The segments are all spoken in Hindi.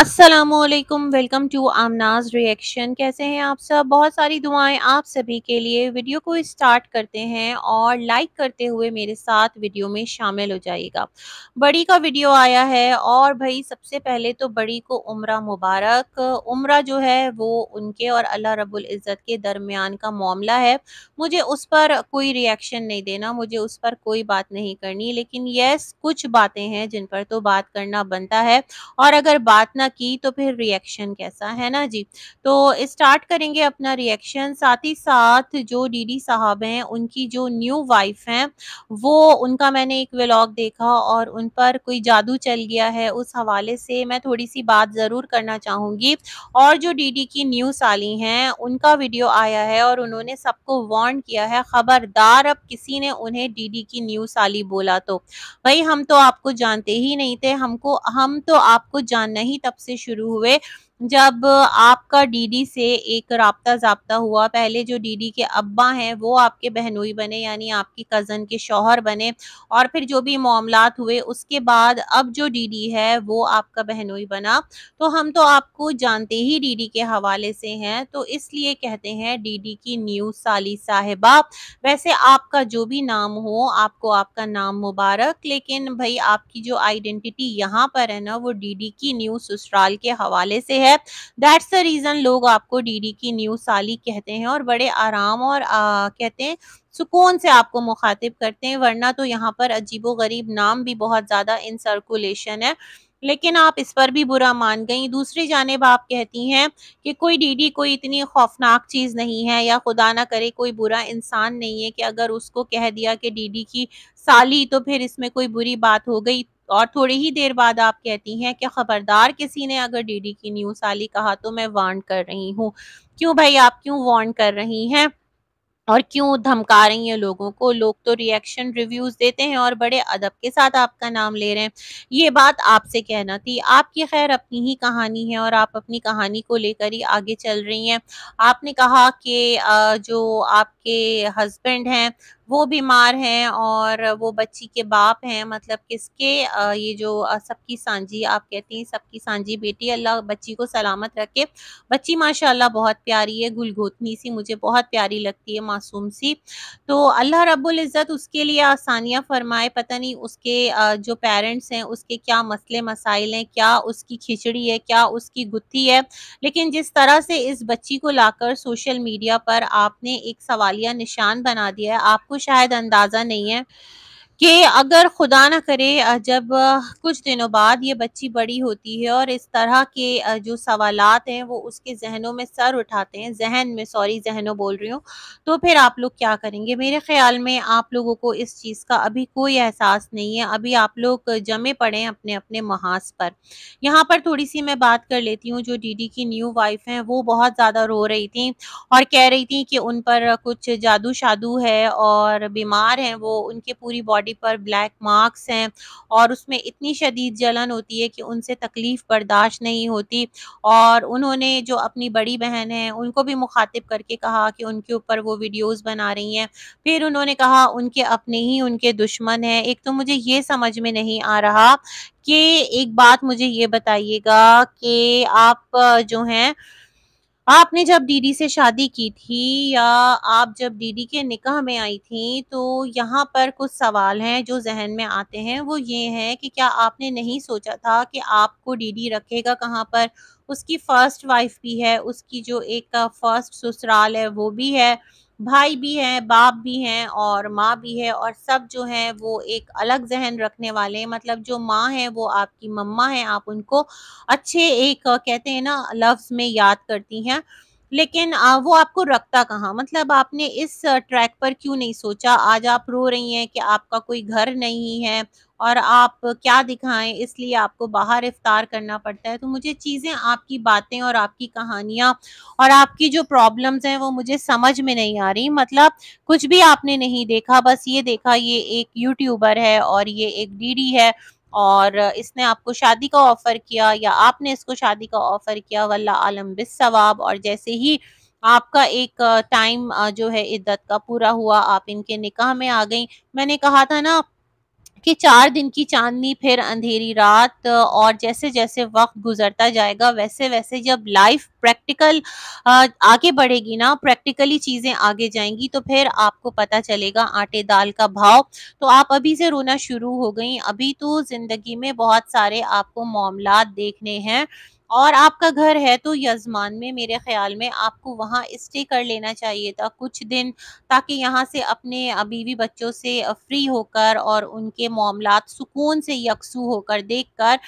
असलकम वेलकम टू आमनाज रिएक्शन कैसे हैं आप सब बहुत सारी दुआएं आप सभी के लिए वीडियो को स्टार्ट करते हैं और लाइक करते हुए मेरे साथ वीडियो में शामिल हो जाइएगा बड़ी का वीडियो आया है और भाई सबसे पहले तो बड़ी को उम्र मुबारक उम्र जो है वो उनके और अल्लाह रब्बुल इज़्ज़त के दरमियान का मामला है मुझे उस पर कोई रिएक्शन नहीं देना मुझे उस पर कोई बात नहीं करनी लेकिन येस कुछ बातें हैं जिन पर तो बात करना बनता है और अगर बात ना की तो फिर रिएक्शन कैसा है ना जी तो स्टार्ट करेंगे अपना रिएक्शन साथ ही साथ जो डीडी साहब हैं उनकी जो न्यू वाइफ हैं वो उनका मैंने एक व्लॉग देखा और उन पर कोई जादू चल गया है उस हवाले से मैं थोड़ी सी बात ज़रूर करना चाहूँगी और जो डीडी की न्यू साली हैं उनका वीडियो आया है और उन्होंने सबको वार्न किया है ख़बरदार अब किसी ने उन्हें डीडी की न्यू साली बोला तो भाई हम तो आपको जानते ही नहीं थे हमको हम तो आपको जानना ही तब तब से शुरू हुए जब आपका डीडी से एक रबता जबता हुआ पहले जो डीडी के अब्बा हैं वो आपके बहनोई बने यानी आपकी कज़न के शोहर बने और फिर जो भी मामला हुए उसके बाद अब जो डीडी है वो आपका बहनोई बना तो हम तो आपको जानते ही डीडी के हवाले से हैं तो इसलिए कहते हैं डीडी की न्यू साली साहिबा वैसे आपका जो भी नाम हो आपको आपका नाम मुबारक लेकिन भाई आपकी जो आइडेंटिटी यहाँ पर है ना वो डी की न्यू ससुराल के हवाले से है है दैट्स द रीज़न लोग आपको डीडी की न्यू साली कहते हैं और बड़े आराम और आ, कहते हैं सुकून से आपको मुखातिब करते हैं वरना तो यहाँ पर अजीबो गरीब नाम भी बहुत ज़्यादा इन सर्कुलेशन है लेकिन आप इस पर भी बुरा मान गई दूसरी जानब आप कहती हैं कि कोई डीडी कोई इतनी खौफनाक चीज़ नहीं है या खुदा ना करे कोई बुरा इंसान नहीं है कि अगर उसको कह दिया कि डीडी की साली तो फिर इसमें कोई बुरी बात हो गई और थोड़ी ही देर बाद आप कहती हैं कि खबरदार किसी ने अगर डीडी की न्यूज आली कहा तो मैं वार्न कर रही हूँ क्यों भाई आप क्यों वार्न कर रही हैं और क्यों धमका रही हैं लोगों को लोग तो रिएक्शन रिव्यूज देते हैं और बड़े अदब के साथ आपका नाम ले रहे हैं ये बात आपसे कहना थी आपकी खैर अपनी ही कहानी है और आप अपनी कहानी को लेकर ही आगे चल रही हैं आपने कहा कि जो आपके हस्बैंड हैं वो बीमार हैं और वो बच्ची के बाप हैं मतलब किसके ये जो सबकी सांझी आप कहती हैं सबकी सांझी बेटी अल्लाह बच्ची को सलामत रखे बच्ची माशाल्लाह बहुत प्यारी है गुलगोतनी सी मुझे बहुत प्यारी लगती है मासूम सी तो अल्लाह रब्बुल इज़्ज़त उसके लिए आसानियाँ फरमाए पता नहीं उसके जो पेरेंट्स हैं उसके क्या मसले मसाइल हैं क्या उसकी खिचड़ी है क्या उसकी गुत्थी है लेकिन जिस तरह से इस बच्ची को लाकर सोशल मीडिया पर आपने एक सवालिया निशान बना दिया है आपको शायद अंदाज़ा नहीं है कि अगर खुदा ना करे जब कुछ दिनों बाद ये बच्ची बड़ी होती है और इस तरह के जो सवालात हैं वो उसके जहनों में सर उठाते हैं जहन में सॉरी जहनों बोल रही हूँ तो फिर आप लोग क्या करेंगे मेरे ख्याल में आप लोगों को इस चीज़ का अभी कोई एहसास नहीं है अभी आप लोग जमे पड़े हैं अपने अपने महाज पर यहाँ पर थोड़ी सी मैं बात कर लेती हूँ जो डीडी की न्यू वाइफ हैं वो बहुत ज़्यादा रो रही थी और कह रही थी कि उन पर कुछ जादू शादू है और बीमार हैं वो उनके पूरी बॉडी बॉडी पर ब्लैक मार्क्स हैं और उसमें इतनी शदीद जलन होती है कि उनसे तकलीफ़ बर्दाश्त नहीं होती और उन्होंने जो अपनी बड़ी बहन है उनको भी मुखातिब करके कहा कि उनके ऊपर वो वीडियोज़ बना रही हैं फिर उन्होंने कहा उनके अपने ही उनके दुश्मन हैं एक तो मुझे ये समझ में नहीं आ रहा कि एक बात मुझे ये बताइएगा कि आप जो हैं आपने जब डीडी से शादी की थी या आप जब डीडी के निकाह में आई थी तो यहाँ पर कुछ सवाल हैं जो जहन में आते हैं वो ये हैं कि क्या आपने नहीं सोचा था कि आपको डीडी रखेगा कहाँ पर उसकी फ़र्स्ट वाइफ भी है उसकी जो एक फर्स्ट ससुराल है वो भी है भाई भी हैं बाप भी हैं और माँ भी है और सब जो हैं वो एक अलग जहन रखने वाले हैं मतलब जो माँ है वो आपकी मम्मा है आप उनको अच्छे एक कहते हैं ना लफ्ज़ में याद करती हैं लेकिन वो आपको रखता कहाँ मतलब आपने इस ट्रैक पर क्यों नहीं सोचा आज आप रो रही हैं कि आपका कोई घर नहीं है और आप क्या दिखाएं इसलिए आपको बाहर इफ्तार करना पड़ता है तो मुझे चीज़ें आपकी बातें और आपकी कहानियाँ और आपकी जो प्रॉब्लम्स हैं वो मुझे समझ में नहीं आ रही मतलब कुछ भी आपने नहीं देखा बस ये देखा ये एक यूट्यूबर है और ये एक डीडी है और इसने आपको शादी का ऑफ़र किया या आपने इसको शादी का ऑफ़र किया वल्ला आलम बिसवाब और जैसे ही आपका एक टाइम जो है इद्दत का पूरा हुआ आप इनके निकाह में आ गई मैंने कहा था ना कि चार दिन की चांदनी फिर अंधेरी रात और जैसे जैसे वक्त गुजरता जाएगा वैसे वैसे जब लाइफ प्रैक्टिकल आगे बढ़ेगी ना प्रैक्टिकली चीज़ें आगे जाएंगी तो फिर आपको पता चलेगा आटे दाल का भाव तो आप अभी से रोना शुरू हो गई अभी तो ज़िंदगी में बहुत सारे आपको मामला देखने हैं और आपका घर है तो यजमान में मेरे ख्याल में आपको वहाँ स्टे कर लेना चाहिए था कुछ दिन ताकि यहाँ से अपने बीवी बच्चों से फ्री होकर और उनके मामला सुकून से यकसू होकर देख कर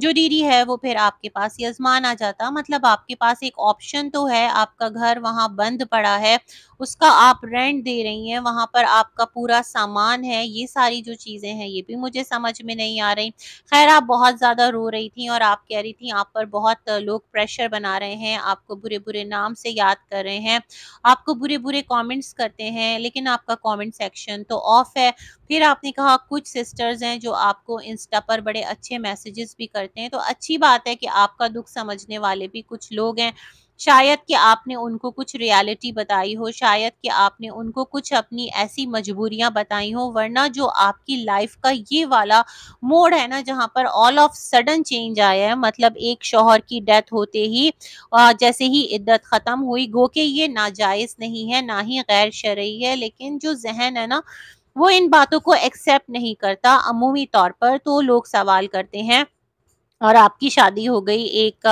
जो डीडी है वो फिर आपके पास यजमान आ जाता मतलब आपके पास एक ऑप्शन तो है आपका घर वहाँ बंद पड़ा है उसका आप रेंट दे रही हैं वहाँ पर आपका पूरा सामान है ये सारी जो चीज़ें हैं ये भी मुझे समझ में नहीं आ रही खैर आप बहुत ज़्यादा रो रही थी और आप कह रही थी आप पर बहुत लोग प्रेशर बना रहे हैं आपको बुरे बुरे नाम से याद कर रहे हैं आपको बुरे बुरे कॉमेंट्स करते हैं लेकिन आपका कॉमेंट सेक्शन तो ऑफ है फिर आपने कहा कुछ सिस्टर्स हैं जो आपको इंस्टा पर बड़े अच्छे मैसेजेस भी करते हैं तो अच्छी बात है कि आपका दुख समझने वाले भी कुछ लोग हैं शायद कि आपने उनको कुछ रियलिटी बताई हो शायद कि आपने उनको कुछ अपनी ऐसी मजबूरियां बताई हो वरना जो आपकी लाइफ का ये वाला मोड है ना जहाँ पर ऑल ऑफ सडन चेंज आया है मतलब एक शोहर की डेथ होते ही जैसे ही इद्दत ख़त्म हुई गो के ये नाजायज़ नहीं है ना ही गैर शरई है लेकिन जो जहन है ना वो इन बातों को एक्सेप्ट नहीं करता अमूमी तौर पर तो लोग सवाल करते हैं और आपकी शादी हो गई एक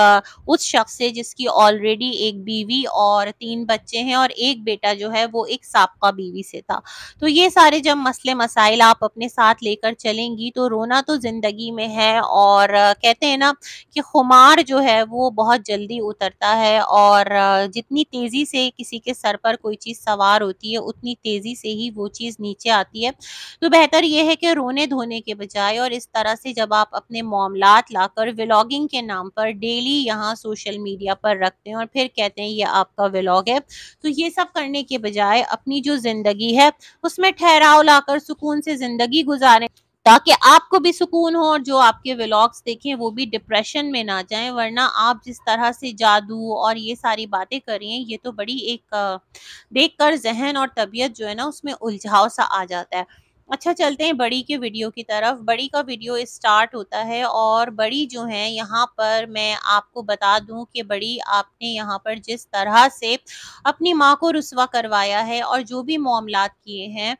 उस शख्स से जिसकी ऑलरेडी एक बीवी और तीन बच्चे हैं और एक बेटा जो है वो एक सबका बीवी से था तो ये सारे जब मसले मसाइल आप अपने साथ लेकर चलेंगी तो रोना तो ज़िंदगी में है और कहते हैं ना कि खुमार जो है वो बहुत जल्दी उतरता है और जितनी तेज़ी से किसी के सर पर कोई चीज़ सवार होती है उतनी तेज़ी से ही वो चीज़ नीचे आती है तो बेहतर ये है कि रोने धोने के बजाय और इस तरह से जब आप अपने मामला लाकर पर व्लॉगिंग के नाम पर डेली यहाँ सोशल मीडिया पर रखते हैं और फिर कहते हैं ये आपका व्लॉग है तो ये सब करने के बजाय अपनी जो ज़िंदगी है उसमें ठहराव लाकर सुकून से ज़िंदगी गुजारें ताकि आपको भी सुकून हो और जो आपके व्लॉग्स देखें वो भी डिप्रेशन में ना जाएं वरना आप जिस तरह से जादू और ये सारी बातें कर रही हैं ये तो बड़ी एक देखकर कर जहन और तबीयत जो है ना उसमें उलझाव सा आ जाता है अच्छा चलते हैं बड़ी के वीडियो की तरफ बड़ी का वीडियो स्टार्ट होता है और बड़ी जो है यहाँ पर मैं आपको बता दूं कि बड़ी आपने यहाँ पर जिस तरह से अपनी माँ को रसवा करवाया है और जो भी मामला किए हैं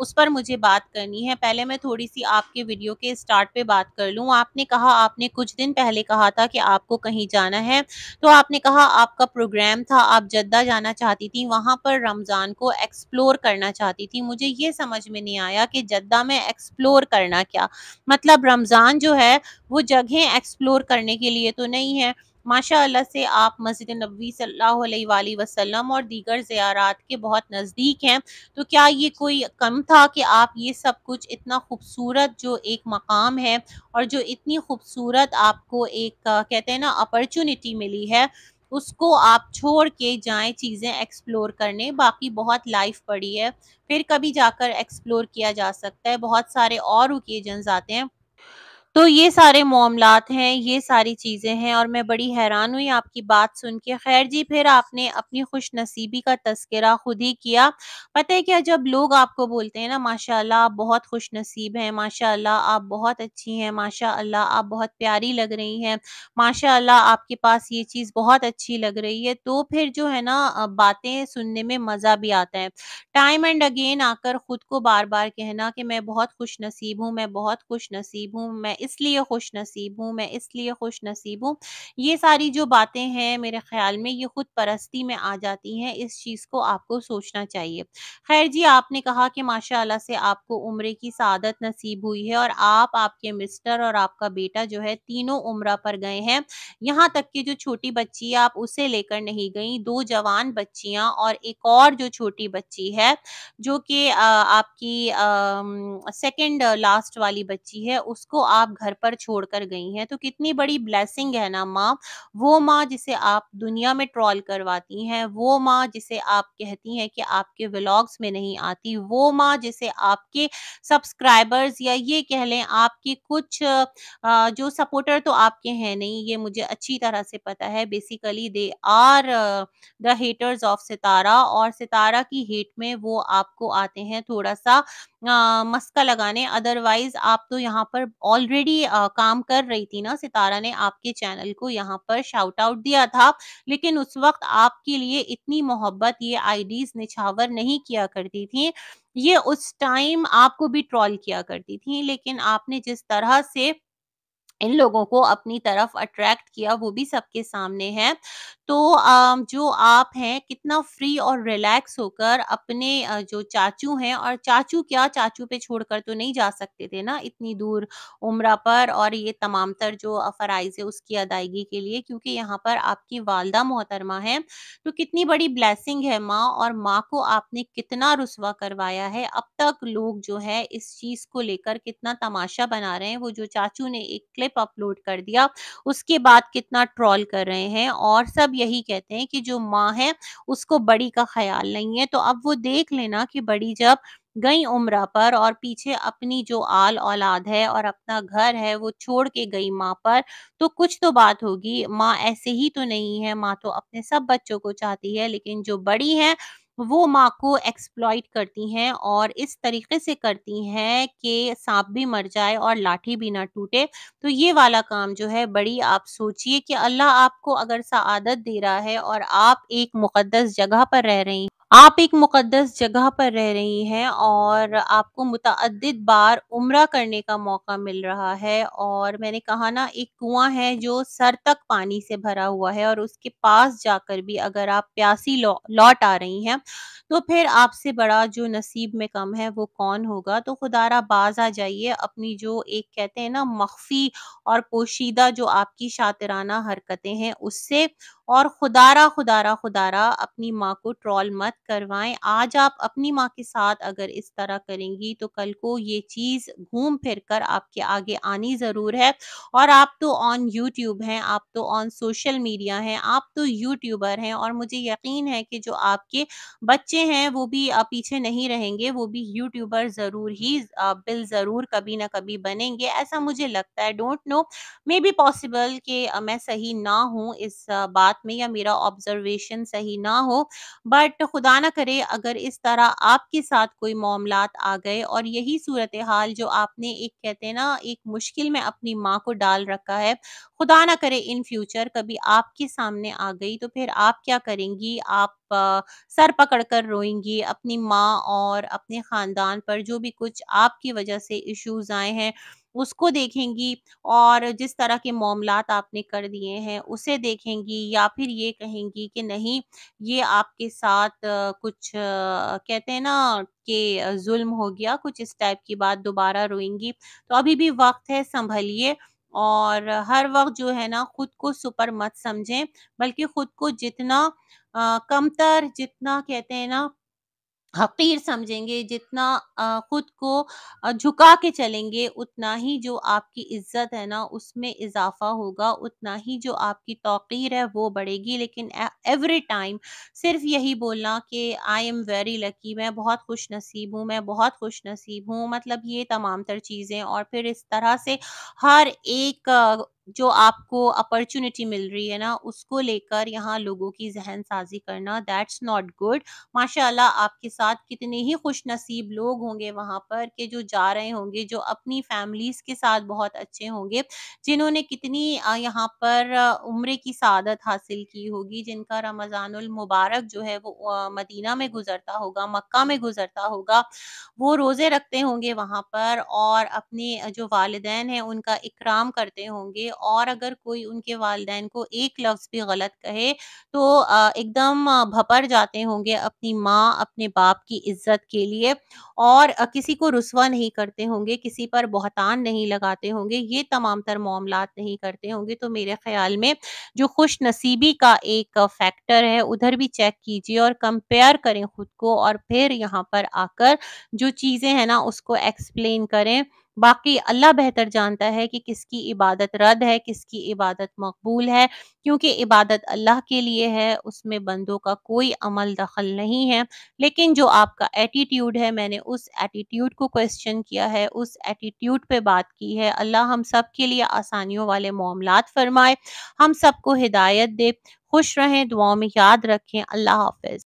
उस पर मुझे बात करनी है पहले मैं थोड़ी सी आपके वीडियो के स्टार्ट पे बात कर लूँ आपने कहा आपने कुछ दिन पहले कहा था कि आपको कहीं जाना है तो आपने कहा आपका प्रोग्राम था आप जद्दा जाना चाहती थी वहाँ पर रमज़ान को एक्सप्लोर करना चाहती थी मुझे ये समझ में नहीं आया कि जद्दा में एक्सप्लोर करना क्या मतलब रमज़ान जो है वो जगहें एक्सप्लोर करने के लिए तो नहीं है माशा से आप मस्जिद नबी सल वसलम और दीगर ज़्यारात के बहुत नज़दीक हैं तो क्या ये कोई कम था कि आप ये सब कुछ इतना खूबसूरत जो एक मकाम है और जो इतनी खूबसूरत आपको एक कहते हैं ना अपॉर्चुनिटी मिली है उसको आप छोड़ के जाएं चीज़ें एक्सप्लोर करने बाकी बहुत लाइफ पड़ी है फिर कभी जाकर एक्सप्लोर किया जा सकता है बहुत सारे और ओकेजन्स आते हैं तो ये सारे मामलात हैं ये सारी चीज़ें हैं और मैं बड़ी हैरान हुई आपकी बात सुन के। ख़ैर जी फिर आपने अपनी खुश नसीबी का तस्करा खुद ही किया। पता है क्या जब लोग आपको बोलते हैं ना माशाल्लाह आप बहुत खुश नसीब हैं, माशाल्लाह आप बहुत अच्छी हैं, माशाल्लाह आप बहुत प्यारी लग रही हैं, माशाला आपके पास ये चीज़ बहुत अच्छी लग रही है तो फिर जो है ना बातें सुनने में मज़ा भी आता है। टाइम एंड अगेन आकर खुद को बार-बार कहना कि मैं बहुत खुश नसीब हूँ, मैं बहुत खुश नसीब हूँ, मैं इसलिए खुश नसीब हूँ मैं इसलिए खुश नसीब हूँ ये सारी जो बातें हैं मेरे ख्याल में ये खुद परस्ती में आ जाती हैं इस चीज़ को आपको सोचना चाहिए खैर जी आपने कहा कि माशाल्लाह से आपको उम्र की सादत नसीब हुई है और आप आपके मिस्टर और आपका बेटा जो है तीनों उम्र पर गए हैं यहाँ तक कि जो छोटी बच्ची है आप उसे लेकर नहीं गई दो जवान बच्चियाँ और एक और जो छोटी बच्ची है जो कि आपकी सेकेंड लास्ट वाली बच्ची है उसको आप घर पर छोड़ कर गई हैं तो कितनी बड़ी ब्लेसिंग है ना माँ वो माँ जिसे आप दुनिया में ट्रॉल करवाती हैं वो माँ जिसे आप कहती हैं कि आपके व्लॉग्स में नहीं आती वो माँ जिसे आपके सब्सक्राइबर्स या ये कह लें आपके कुछ जो सपोर्टर तो आपके हैं नहीं ये मुझे अच्छी तरह से पता है basically they are the haters of Sitara और सितारा की हेट में वो आपको आते हैं थोड़ा सा मस्का लगाने अदरवाइज आप तो यहाँ पर ऑलरेडी काम कर रही थी ना सितारा ने आपके चैनल को यहाँ पर शाउट आउट दिया था लेकिन उस वक्त आपके लिए इतनी मोहब्बत ये आईडीज निछावर नहीं किया करती थी ये उस टाइम आपको भी ट्रॉल किया करती थी लेकिन आपने जिस तरह से इन लोगों को अपनी तरफ अट्रैक्ट किया वो भी सबके सामने है तो जो आप हैं कितना फ्री और रिलैक्स होकर अपने जो चाचू हैं और चाचू क्या चाचू पे छोड़कर तो नहीं जा सकते थे ना इतनी दूर उम्र पर और ये तमाम तर जो फ़राइज़ है उसकी अदायगी के लिए क्योंकि यहाँ पर आपकी वालदा मोहतरमा है तो कितनी बड़ी ब्लैसिंग है माँ और माँ को आपने कितना रसवा करवाया है अब तक लोग जो है इस चीज़ को लेकर कितना तमाशा बना रहे हैं वो जो चाचू ने एक क्लिप अपलोड कर दिया उसके बाद कितना ट्रॉल कर रहे हैं और सब यही कहते हैं कि जो माँ है उसको बड़ी का ख्याल नहीं है तो अब वो देख लेना कि बड़ी जब गई उम्र पर और पीछे अपनी जो आल औलाद है और अपना घर है वो छोड़ के गई माँ पर तो कुछ तो बात होगी माँ ऐसे ही तो नहीं है माँ तो अपने सब बच्चों को चाहती है लेकिन जो बड़ी है वो माँ को एक्सप्लॉइट करती हैं और इस तरीके से करती हैं कि सांप भी मर जाए और लाठी भी ना टूटे तो ये वाला काम जो है बड़ी आप सोचिए कि अल्लाह आपको अगर आदत दे रहा है और आप एक मुकद्दस जगह पर रह रही आप एक मुक़द्दस जगह पर रह रही हैं और आपको मुतअद्दिद बार उम्रा करने का मौका मिल रहा है और मैंने कहा ना एक कुआं है जो सर तक पानी से भरा हुआ है और उसके पास जाकर भी अगर आप प्यासी लौट आ रही हैं तो फिर आपसे बड़ा जो नसीब में कम है वो कौन होगा तो खुदारा बाज आ जाइए अपनी जो एक कहते हैं ना मख्फी और पोशीदा जो आपकी शातराना हरकतें हैं उससे और खुदारा खुदारा खुदारा अपनी माँ को ट्रॉल मत करवाएं आज आप अपनी माँ के साथ अगर इस तरह करेंगी तो कल को ये चीज़ घूम फिर कर आपके आगे आनी ज़रूर है और आप तो ऑन यूट्यूब हैं आप तो ऑन सोशल मीडिया हैं आप तो यूट्यूबर हैं और मुझे यकीन है कि जो आपके बच्चे हैं वो भी पीछे नहीं रहेंगे वो भी यूट्यूबर ज़रूर ही बिल ज़रूर कभी ना कभी बनेंगे ऐसा मुझे लगता है don't know maybe possible कि मैं सही ना हूँ इस बात बात में या मेरा ऑब्जर्वेशन सही ना हो बट खुदा ना करे अगर इस तरह आपके साथ कोई मामला आ गए और यही सूरत हाल जो आपने एक कहते हैं ना एक मुश्किल में अपनी माँ को डाल रखा है खुदा ना करे इन फ्यूचर कभी आपके सामने आ गई तो फिर आप क्या करेंगी आप सर पकड़ कर रोएंगी अपनी माँ और अपने ख़ानदान पर जो भी कुछ आपकी वजह से इश्यूज आए हैं उसको देखेंगी और जिस तरह के मामला आपने कर दिए हैं उसे देखेंगी या फिर ये कहेंगी कि नहीं ये आपके साथ कुछ कहते हैं ना कि जुल्म हो गया कुछ इस टाइप की बात दोबारा रोएंगी तो अभी भी वक्त है संभलिए और हर वक्त जो है ना खुद को सुपर मत समझें बल्कि खुद को जितना कमतर जितना कहते हैं ना हकीर हाँ, समझेंगे जितना खुद को झुका के चलेंगे उतना ही जो आपकी इज़्ज़त है ना उसमें इज़ाफ़ा होगा, उतना ही जो आपकी तौक़ीर है वो बढ़ेगी लेकिन एवरी टाइम सिर्फ़ यही बोलना कि आई एम वेरी लकी मैं बहुत खुश नसीब हूँ, मैं बहुत खुश नसीब हूँ मतलब ये तमाम तर चीज़ें और फिर इस तरह से हर एक जो आपको अपॉर्चुनिटी मिल रही है ना उसको लेकर यहाँ लोगों की जहन साजी करना दैट्स नॉट गुड माशाल्लाह आपके साथ कितने ही खुश नसीब लोग होंगे वहाँ पर के जो जा रहे होंगे जो अपनी फैमिलीज़ के साथ बहुत अच्छे होंगे जिन्होंने कितनी यहाँ पर उम्र की सादत हासिल की होगी जिनका रमज़ानुल मुबारक जो है वो मदीना में गुजरता होगा मक्का में गुजरता होगा वो रोज़े रखते होंगे वहाँ पर और अपने जो वालदेन हैं उनका इकराम करते होंगे और अगर कोई उनके वालदेन को एक लफ्ज़ भी गलत कहे तो एकदम भपर जाते होंगे अपनी माँ अपने बाप की इज्जत के लिए और किसी को रुसवा नहीं करते होंगे किसी पर बहतान नहीं लगाते होंगे ये तमाम तर मामला नहीं करते होंगे तो मेरे ख्याल में जो खुश नसीबी का एक फैक्टर है उधर भी चेक कीजिए और कंपेयर करें खुद को और फिर यहाँ पर आकर जो चीज़ें हैं ना उसको एक्सप्लेन करें बाकी अल्लाह बेहतर जानता है कि किसकी इबादत रद्द है किसकी इबादत मकबूल है क्योंकि इबादत अल्लाह के लिए है उसमें बंदों का कोई अमल दखल नहीं है लेकिन जो आपका एटीट्यूड है मैंने उस एटीट्यूड को क्वेश्चन किया है उस एटीट्यूड पे बात की है अल्लाह हम सब के लिए आसानियों वाले मामला फरमाए हम सबको हिदायत दे खुश रहें दुआओं में याद रखें अल्लाह हाफिज